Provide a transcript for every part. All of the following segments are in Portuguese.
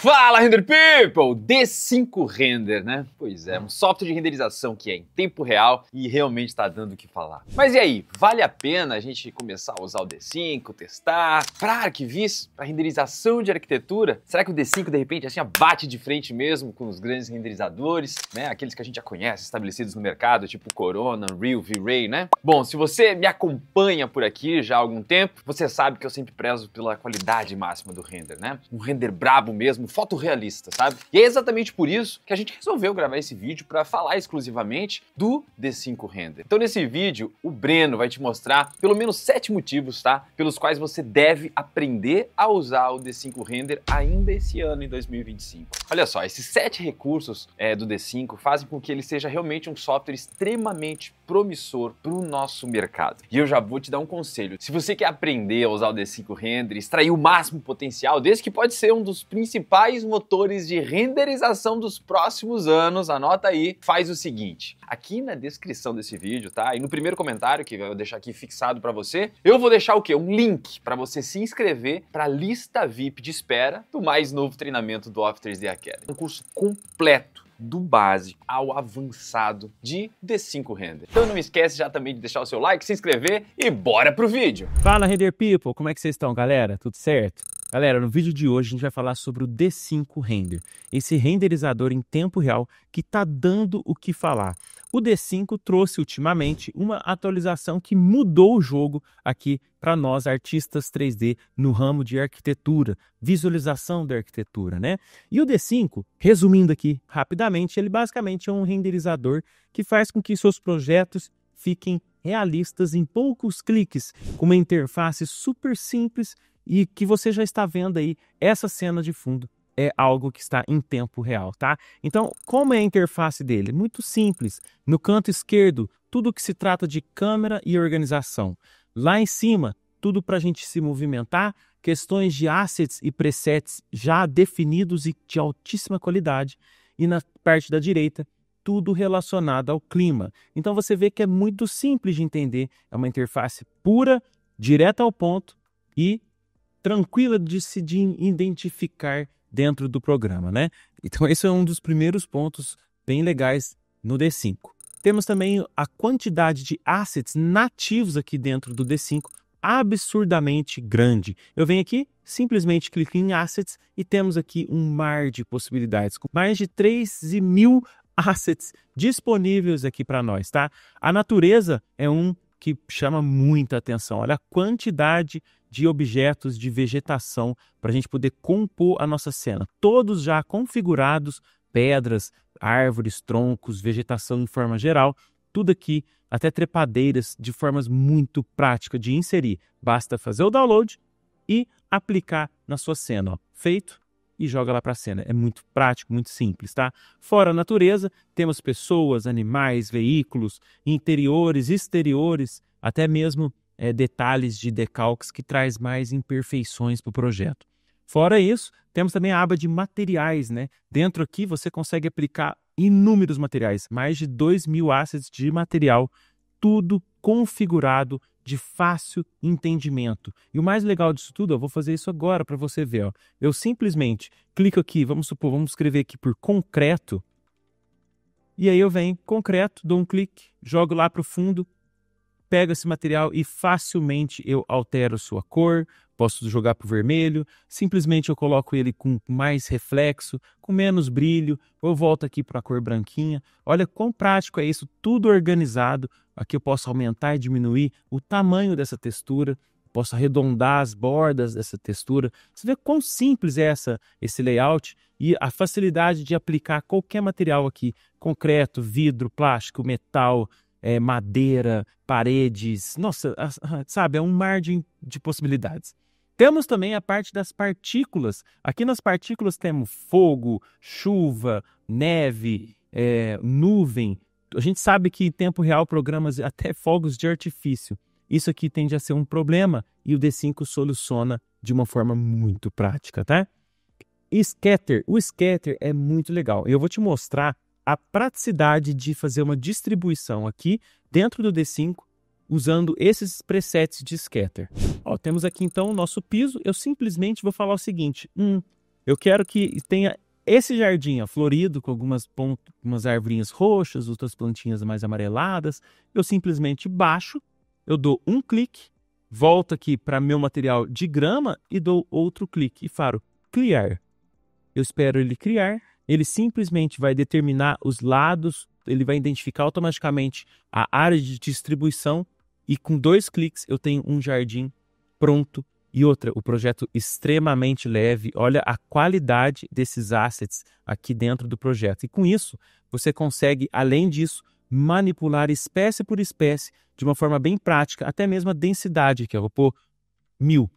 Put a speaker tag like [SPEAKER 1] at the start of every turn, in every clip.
[SPEAKER 1] Fala, Render People! D5 Render, né? Pois é, um software de renderização que é em tempo real e realmente está dando o que falar. Mas e aí, vale a pena a gente começar a usar o D5, testar, para arquivis, para renderização de arquitetura? Será que o D5, de repente, assim, bate de frente mesmo com os grandes renderizadores, né? Aqueles que a gente já conhece, estabelecidos no mercado, tipo Corona, Unreal, V-Ray, né? Bom, se você me acompanha por aqui já há algum tempo, você sabe que eu sempre prezo pela qualidade máxima do render, né? Um render brabo mesmo, fotorrealista, sabe? E é exatamente por isso que a gente resolveu gravar esse vídeo para falar exclusivamente do D5 Render. Então nesse vídeo, o Breno vai te mostrar pelo menos sete motivos, tá? Pelos quais você deve aprender a usar o D5 Render ainda esse ano, em 2025. Olha só, esses sete recursos é, do D5 fazem com que ele seja realmente um software extremamente promissor para o nosso mercado. E eu já vou te dar um conselho. Se você quer aprender a usar o D5 Render, extrair o máximo potencial, desse que pode ser um dos principais principais motores de renderização dos próximos anos, anota aí, faz o seguinte. Aqui na descrição desse vídeo, tá? E no primeiro comentário que eu vou deixar aqui fixado para você, eu vou deixar o quê? Um link para você se inscrever para a lista VIP de espera do mais novo treinamento do Off 3D Academy. Um curso completo do básico ao avançado de D5 Render. Então não esquece já também de deixar o seu like, se inscrever e bora pro vídeo!
[SPEAKER 2] Fala Render People, como é que vocês estão galera? Tudo certo? Galera, no vídeo de hoje a gente vai falar sobre o D5 Render, esse renderizador em tempo real que tá dando o que falar. O D5 trouxe ultimamente uma atualização que mudou o jogo aqui para nós artistas 3D no ramo de arquitetura, visualização da arquitetura, né? E o D5, resumindo aqui rapidamente, ele basicamente é um renderizador que faz com que seus projetos fiquem realistas em poucos cliques, com uma interface super simples e que você já está vendo aí essa cena de fundo é algo que está em tempo real, tá? Então, como é a interface dele? Muito simples. No canto esquerdo, tudo que se trata de câmera e organização. Lá em cima, tudo para a gente se movimentar, questões de assets e presets já definidos e de altíssima qualidade. E na parte da direita, tudo relacionado ao clima. Então você vê que é muito simples de entender, é uma interface pura, direta ao ponto e tranquila de se de identificar dentro do programa, né? Então esse é um dos primeiros pontos bem legais no D5. Temos também a quantidade de assets nativos aqui dentro do D5 absurdamente grande. Eu venho aqui, simplesmente clico em assets e temos aqui um mar de possibilidades, com mais de 13 mil assets disponíveis aqui para nós, tá? A natureza é um que chama muita atenção. Olha a quantidade de objetos de vegetação para a gente poder compor a nossa cena. Todos já configurados, pedras, árvores, troncos, vegetação em forma geral, tudo aqui, até trepadeiras, de formas muito práticas de inserir. Basta fazer o download e aplicar na sua cena. Ó. Feito, e joga lá para a cena. É muito prático, muito simples, tá? Fora a natureza, temos pessoas, animais, veículos, interiores, exteriores, até mesmo é, detalhes de decalques que traz mais imperfeições para o projeto. Fora isso, temos também a aba de materiais, né? Dentro aqui você consegue aplicar inúmeros materiais, mais de 2 mil assets de material, tudo configurado de fácil entendimento. E o mais legal disso tudo, eu vou fazer isso agora para você ver. Ó. Eu simplesmente clico aqui, vamos supor, vamos escrever aqui por concreto. E aí eu venho concreto, dou um clique, jogo lá para o fundo, pego esse material e facilmente eu altero sua cor, Posso jogar para o vermelho, simplesmente eu coloco ele com mais reflexo, com menos brilho, ou volto aqui para a cor branquinha. Olha quão prático é isso, tudo organizado. Aqui eu posso aumentar e diminuir o tamanho dessa textura, posso arredondar as bordas dessa textura. Você vê quão simples é essa, esse layout e a facilidade de aplicar qualquer material aqui, concreto, vidro, plástico, metal, é, madeira, paredes. Nossa, ah, ah, sabe, é um mar de, de possibilidades. Temos também a parte das partículas. Aqui nas partículas temos fogo, chuva, neve, é, nuvem. A gente sabe que em tempo real programas até fogos de artifício. Isso aqui tende a ser um problema e o D5 soluciona de uma forma muito prática, tá? Scatter. O scatter é muito legal. Eu vou te mostrar a praticidade de fazer uma distribuição aqui dentro do D5 usando esses presets de scatter. Ó, temos aqui então o nosso piso, eu simplesmente vou falar o seguinte, hum, eu quero que tenha esse jardim ó, florido, com algumas, pontas, algumas arvorinhas roxas, outras plantinhas mais amareladas, eu simplesmente baixo, eu dou um clique, volto aqui para meu material de grama e dou outro clique e faro criar. Eu espero ele criar, ele simplesmente vai determinar os lados, ele vai identificar automaticamente a área de distribuição e com dois cliques eu tenho um jardim pronto e outra, o projeto extremamente leve. Olha a qualidade desses assets aqui dentro do projeto. E com isso, você consegue, além disso, manipular espécie por espécie de uma forma bem prática, até mesmo a densidade, que eu é vou pôr mil.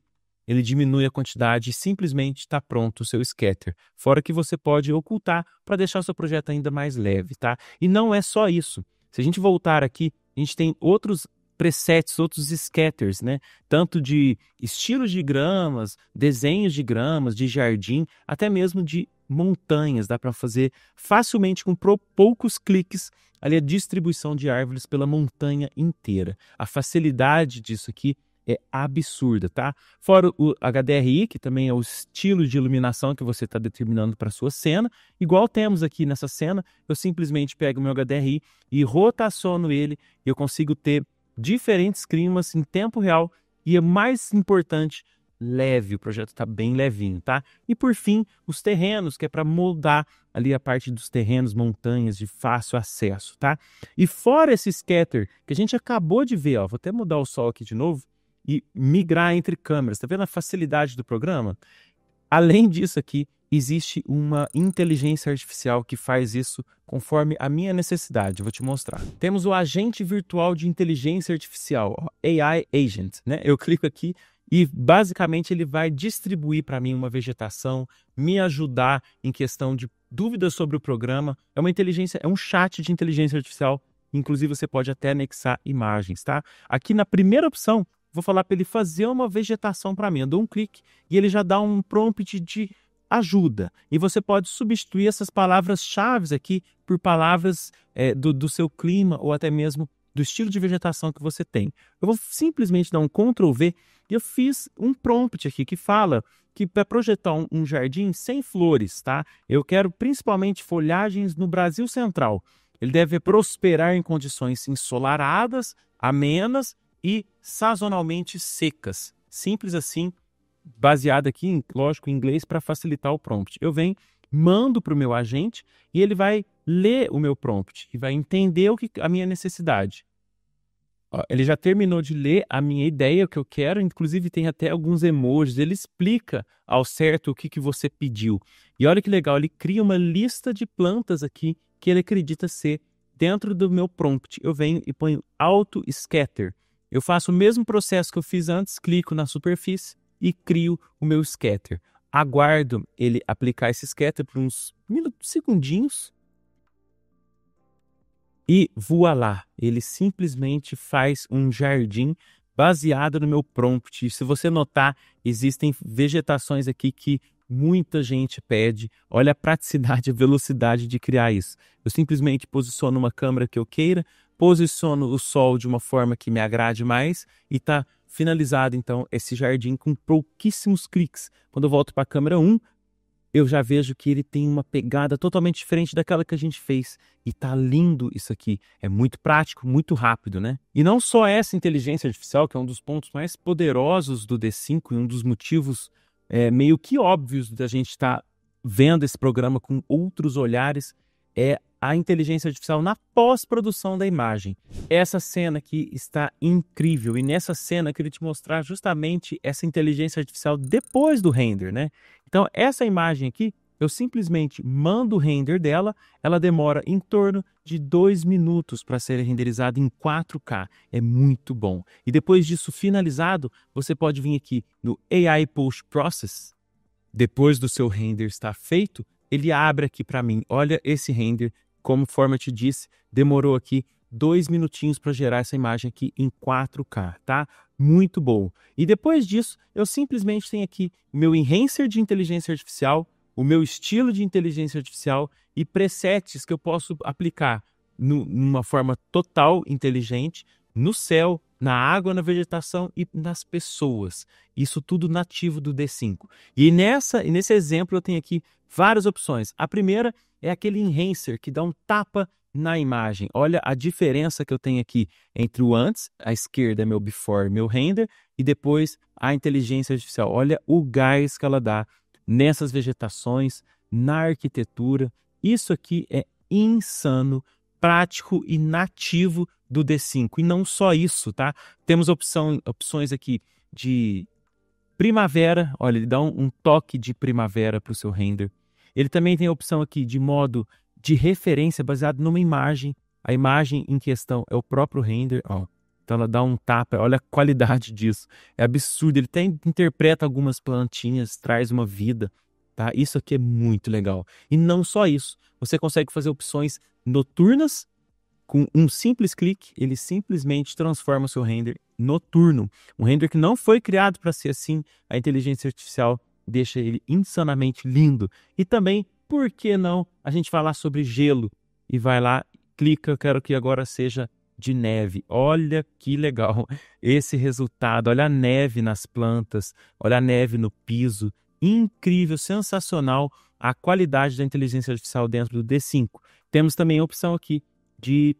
[SPEAKER 2] Ele diminui a quantidade e simplesmente está pronto o seu scatter. Fora que você pode ocultar para deixar o seu projeto ainda mais leve, tá? E não é só isso. Se a gente voltar aqui, a gente tem outros presets, outros scatters, né? Tanto de estilos de gramas, desenhos de gramas, de jardim, até mesmo de montanhas. Dá para fazer facilmente com poucos cliques ali a distribuição de árvores pela montanha inteira. A facilidade disso aqui é absurda, tá? Fora o HDRI, que também é o estilo de iluminação que você está determinando para sua cena. Igual temos aqui nessa cena, eu simplesmente pego meu HDRI e rotaciono ele e eu consigo ter diferentes climas em tempo real e é mais importante, leve. O projeto está bem levinho, tá? E por fim, os terrenos, que é para moldar ali a parte dos terrenos, montanhas de fácil acesso, tá? E fora esse scatter que a gente acabou de ver, ó, vou até mudar o sol aqui de novo e migrar entre câmeras. Tá vendo a facilidade do programa? Além disso aqui, existe uma inteligência artificial que faz isso conforme a minha necessidade. Vou te mostrar. Temos o agente virtual de inteligência artificial, AI Agent. Né? Eu clico aqui e basicamente ele vai distribuir para mim uma vegetação, me ajudar em questão de dúvidas sobre o programa. É uma inteligência, é um chat de inteligência artificial. Inclusive, você pode até anexar imagens, tá? Aqui na primeira opção, vou falar para ele fazer uma vegetação para mim. Eu dou um clique e ele já dá um prompt de ajuda. E você pode substituir essas palavras-chave aqui por palavras é, do, do seu clima ou até mesmo do estilo de vegetação que você tem. Eu vou simplesmente dar um Ctrl V e eu fiz um prompt aqui que fala que para projetar um, um, jardim sem flores, tá? Eu quero principalmente folhagens no Brasil Central. Ele deve prosperar em condições ensolaradas, amenas e sazonalmente secas. Simples assim, baseada aqui, lógico, em inglês, para facilitar o prompt. Eu venho, mando para o meu agente e ele vai ler o meu prompt e vai entender o que, a minha necessidade. Ó, ele já terminou de ler a minha ideia, o que eu quero, inclusive tem até alguns emojis, ele explica ao certo o que, que você pediu. E olha que legal, ele cria uma lista de plantas aqui que ele acredita ser dentro do meu prompt. Eu venho e ponho auto scatter. Eu faço o mesmo processo que eu fiz antes, clico na superfície, e crio o meu scatter. Aguardo ele aplicar esse scatter por uns segundinhos. E voa lá, ele simplesmente faz um jardim baseado no meu prompt. Se você notar, existem vegetações aqui que muita gente pede. Olha a praticidade, a velocidade de criar isso. Eu simplesmente posiciono uma câmera que eu queira, posiciono o sol de uma forma que me agrade mais e tá finalizado então esse jardim com pouquíssimos cliques. Quando eu volto para a câmera 1, eu já vejo que ele tem uma pegada totalmente diferente daquela que a gente fez. E tá lindo isso aqui. É muito prático, muito rápido, né? E não só essa inteligência artificial, que é um dos pontos mais poderosos do D5 e um dos motivos é, meio que óbvios da gente estar tá vendo esse programa com outros olhares, é a inteligência artificial na pós-produção da imagem. Essa cena aqui está incrível e nessa cena eu queria te mostrar justamente essa inteligência artificial depois do render, né? Então, essa imagem aqui, eu simplesmente mando o render dela, ela demora em torno de dois minutos para ser renderizada em 4K. É muito bom. E depois disso finalizado, você pode vir aqui no AI Post Process. Depois do seu render estar feito, ele abre aqui para mim, olha esse render como forma te disse, demorou aqui dois minutinhos para gerar essa imagem aqui em 4K, tá? Muito bom. E depois disso, eu simplesmente tenho aqui o meu enhancer de inteligência artificial, o meu estilo de inteligência artificial e presets que eu posso aplicar no, numa forma total inteligente no céu, na água, na vegetação e nas pessoas. Isso tudo nativo do D5. E nessa, nesse exemplo eu tenho aqui várias opções. A primeira é aquele enhancer que dá um tapa na imagem. Olha a diferença que eu tenho aqui entre o antes, à esquerda é meu before, meu render, e depois a inteligência artificial. Olha o gás que ela dá nessas vegetações, na arquitetura. Isso aqui é insano, prático e nativo do D5. E não só isso, tá? Temos opção, opções aqui de primavera. Olha, ele dá um, um toque de primavera para o seu render. Ele também tem a opção aqui de modo de referência baseado numa imagem. A imagem em questão é o próprio render, ó. Então ela dá um tapa, olha a qualidade disso. É absurdo, ele até interpreta algumas plantinhas, traz uma vida, tá? Isso aqui é muito legal. E não só isso, você consegue fazer opções noturnas com um simples clique, ele simplesmente transforma o seu render noturno. Um render que não foi criado para ser assim, a inteligência artificial deixa ele insanamente lindo. E também, por que não a gente falar sobre gelo? E vai lá, clica, eu quero que agora seja de neve. Olha que legal esse resultado. Olha a neve nas plantas, olha a neve no piso. Incrível, sensacional a qualidade da inteligência artificial dentro do D5. Temos também a opção aqui de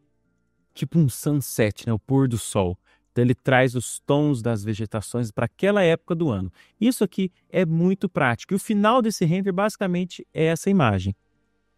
[SPEAKER 2] tipo um sunset, né, o pôr do sol. Então ele traz os tons das vegetações para aquela época do ano. Isso aqui é muito prático. E o final desse render basicamente é essa imagem.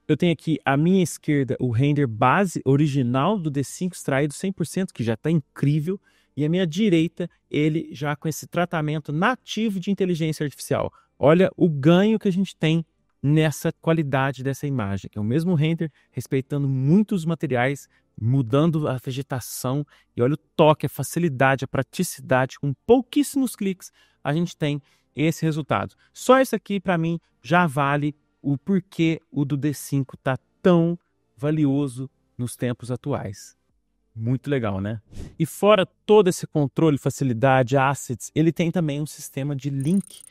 [SPEAKER 2] Eu tenho aqui à minha esquerda o render base original do D5 extraído 100%, que já está incrível. E à minha direita, ele já com esse tratamento nativo de inteligência artificial. Olha o ganho que a gente tem nessa qualidade dessa imagem. É o mesmo render, respeitando muitos materiais, mudando a vegetação. E olha o toque, a facilidade, a praticidade, com pouquíssimos cliques, a gente tem esse resultado. Só isso aqui, para mim, já vale o porquê o do D5 está tão valioso nos tempos atuais. Muito legal, né? E fora todo esse controle, facilidade, assets, ele tem também um sistema de link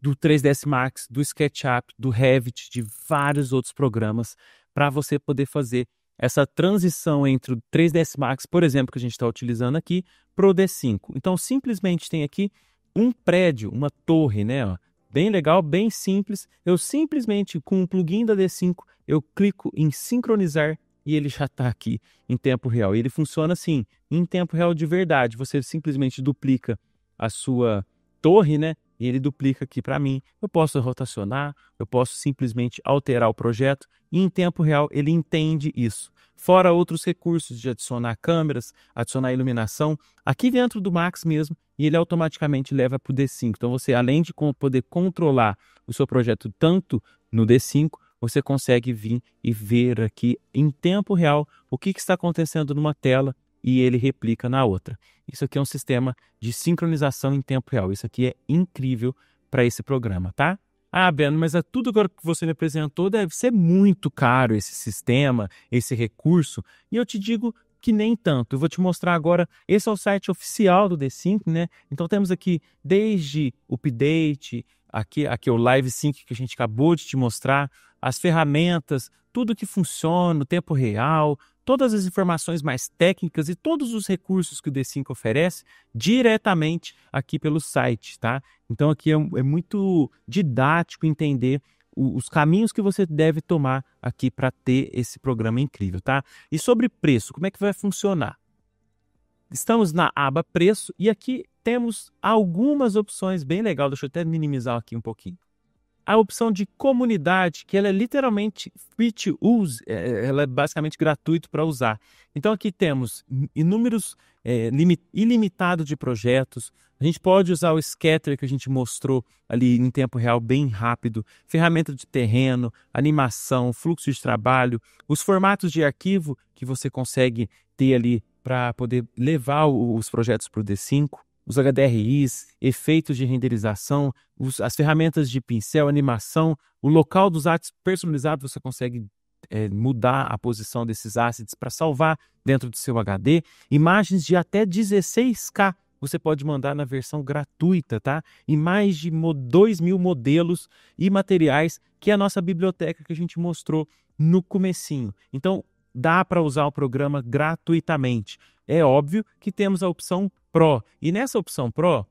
[SPEAKER 2] do 3ds Max, do SketchUp, do Revit, de vários outros programas para você poder fazer essa transição entre o 3ds Max, por exemplo, que a gente está utilizando aqui, para o D5. Então, simplesmente tem aqui um prédio, uma torre, né? Ó, bem legal, bem simples. Eu simplesmente, com o plugin da D5, eu clico em sincronizar e ele já está aqui em tempo real. E ele funciona assim, em tempo real de verdade. Você simplesmente duplica a sua torre, né? e ele duplica aqui para mim. Eu posso rotacionar, eu posso simplesmente alterar o projeto e em tempo real ele entende isso. Fora outros recursos de adicionar câmeras, adicionar iluminação, aqui dentro do Max mesmo, e ele automaticamente leva para o D5. Então você, além de poder controlar o seu projeto tanto no D5, você consegue vir e ver aqui em tempo real o que, que está acontecendo numa tela e ele replica na outra. Isso aqui é um sistema de sincronização em tempo real. Isso aqui é incrível para esse programa, tá? Ah, Ben, mas é tudo que você me apresentou deve ser muito caro esse sistema, esse recurso. E eu te digo que nem tanto. Eu vou te mostrar agora. Esse é o site oficial do D5, né? Então temos aqui desde o update, aqui, aqui é o Live Sync que a gente acabou de te mostrar, as ferramentas, tudo que funciona, o tempo real, todas as informações mais técnicas e todos os recursos que o D5 oferece diretamente aqui pelo site, tá? Então aqui é, é muito didático entender o, os caminhos que você deve tomar aqui para ter esse programa incrível, tá? E sobre preço, como é que vai funcionar? Estamos na aba preço e aqui temos algumas opções bem legal. Deixa eu até minimizar aqui um pouquinho a opção de comunidade, que ela é literalmente free to use, é, é, ela é basicamente gratuito para usar. Então aqui temos inúmeros é, ilimitado de projetos. A gente pode usar o scatter que a gente mostrou ali em tempo real bem rápido, ferramenta de terreno, animação, fluxo de trabalho, os formatos de arquivo que você consegue ter ali para poder levar os projetos para o D5 os HDRIs, efeitos de renderização, os, as ferramentas de pincel, animação, o local dos assets personalizados, você consegue é, mudar a posição desses assets para salvar dentro do seu HD. Imagens de até 16K você pode mandar na versão gratuita, tá? E mais de 2 mil modelos e materiais, que é a nossa biblioteca que a gente mostrou no comecinho. Então, dá para usar o programa gratuitamente. É óbvio que temos a opção Pro. E nessa opção Pro,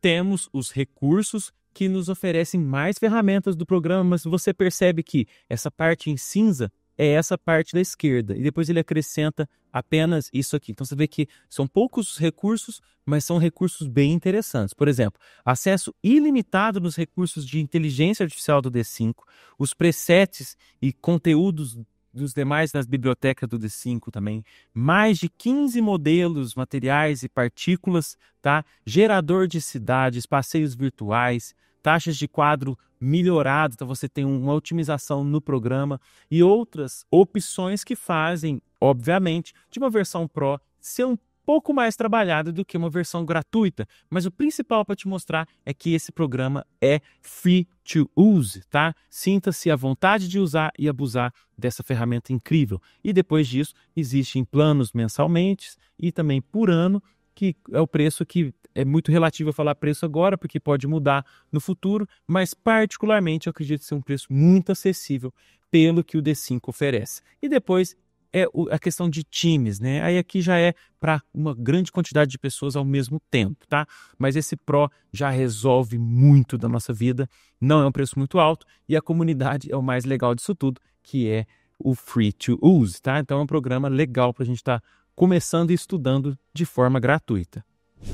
[SPEAKER 2] temos os recursos que nos oferecem mais ferramentas do programa, mas você percebe que essa parte em cinza é essa parte da esquerda. E depois ele acrescenta apenas isso aqui. Então você vê que são poucos recursos, mas são recursos bem interessantes. Por exemplo, acesso ilimitado nos recursos de inteligência artificial do D5, os presets e conteúdos dos demais das bibliotecas do D5 também. Mais de 15 modelos, materiais e partículas, tá? Gerador de cidades, passeios virtuais, taxas de quadro melhorado, então você tem uma otimização no programa e outras opções que fazem, obviamente, de uma versão Pro ser um pouco mais trabalhada do que uma versão gratuita, mas o principal para te mostrar é que esse programa é free to use, tá? Sinta-se à vontade de usar e abusar dessa ferramenta incrível. E depois disso, existem planos mensalmente e também por ano, que é o preço que é muito relativo a falar preço agora, porque pode mudar no futuro, mas particularmente eu acredito ser um preço muito acessível pelo que o D5 oferece. E depois é a questão de times, né? Aí aqui já é para uma grande quantidade de pessoas ao mesmo tempo, tá? Mas esse Pro já resolve muito da nossa vida, não é um preço muito alto e a comunidade é o mais legal disso tudo, que é o Free to Use, tá? Então é um programa legal para a gente estar tá começando e estudando de forma gratuita.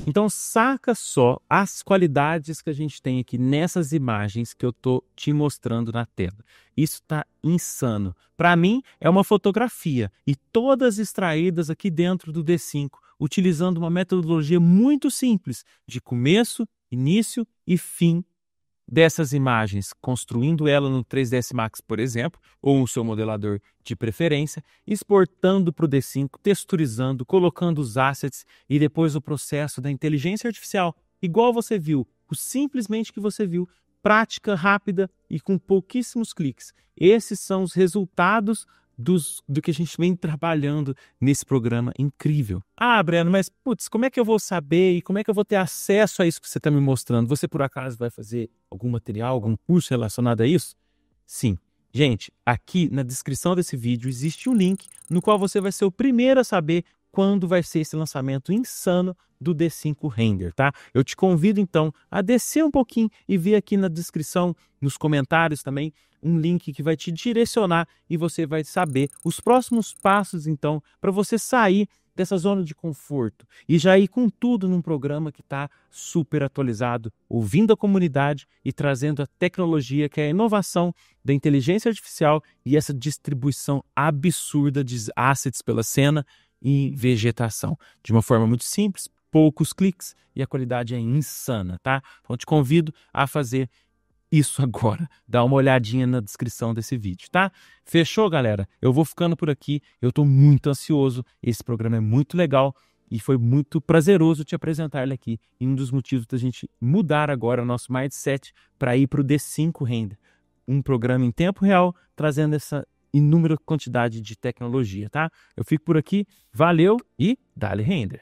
[SPEAKER 2] Então, saca só as qualidades que a gente tem aqui nessas imagens que eu tô te mostrando na tela. Isso tá insano. Para mim, é uma fotografia e todas extraídas aqui dentro do D5, utilizando uma metodologia muito simples de começo, início e fim dessas imagens, construindo ela no 3ds Max, por exemplo, ou o seu modelador de preferência, exportando para o D5, texturizando, colocando os assets e depois o processo da inteligência artificial, igual você viu, o simplesmente que você viu, prática, rápida e com pouquíssimos cliques. Esses são os resultados dos, do que a gente vem trabalhando nesse programa incrível. Ah, Breno, mas putz, como é que eu vou saber e como é que eu vou ter acesso a isso que você está me mostrando? Você por acaso vai fazer algum material, algum curso relacionado a isso? Sim. Gente, aqui na descrição desse vídeo existe um link no qual você vai ser o primeiro a saber quando vai ser esse lançamento insano do D5 Render, tá? Eu te convido então a descer um pouquinho e ver aqui na descrição, nos comentários também, um link que vai te direcionar e você vai saber os próximos passos então para você sair dessa zona de conforto e já ir com tudo num programa que está super atualizado, ouvindo a comunidade e trazendo a tecnologia que é a inovação da inteligência artificial e essa distribuição absurda de assets pela cena e vegetação. De uma forma muito simples, poucos cliques e a qualidade é insana, tá? Então te convido a fazer isso agora. Dá uma olhadinha na descrição desse vídeo, tá? Fechou, galera? Eu vou ficando por aqui. Eu tô muito ansioso. Esse programa é muito legal e foi muito prazeroso te apresentar ele aqui. E um dos motivos da gente mudar agora o nosso mindset para ir para o D5 Renda. Um programa em tempo real trazendo essa inúmera quantidade de tecnologia, tá? Eu fico por aqui, valeu e dale render.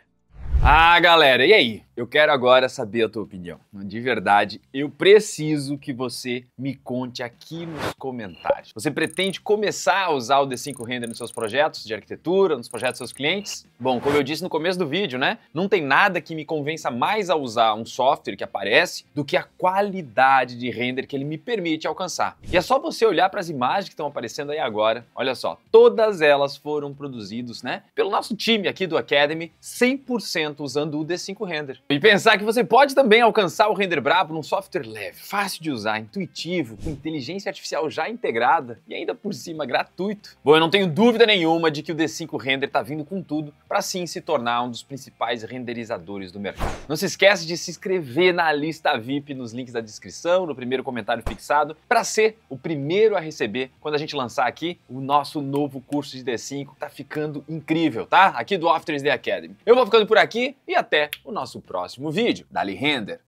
[SPEAKER 1] Ah, galera, e aí? Eu quero agora saber a tua opinião. De verdade, eu preciso que você me conte aqui nos comentários. Você pretende começar a usar o D5 Render nos seus projetos de arquitetura, nos projetos dos seus clientes? Bom, como eu disse no começo do vídeo, né? Não tem nada que me convença mais a usar um software que aparece do que a qualidade de render que ele me permite alcançar. E é só você olhar para as imagens que estão aparecendo aí agora. Olha só, todas elas foram produzidas, né, pelo nosso time aqui do Academy, 100% usando o D5 Render. E pensar que você pode também alcançar o render brabo num software leve, fácil de usar, intuitivo, com inteligência artificial já integrada e ainda por cima gratuito. Bom, eu não tenho dúvida nenhuma de que o D5 Render está vindo com tudo para sim se tornar um dos principais renderizadores do mercado. Não se esquece de se inscrever na lista VIP nos links da descrição, no primeiro comentário fixado, para ser o primeiro a receber quando a gente lançar aqui o nosso novo curso de D5. Tá ficando incrível, tá? Aqui do After Day Academy. Eu vou ficando por aqui e até o nosso próximo próximo vídeo. Dali render!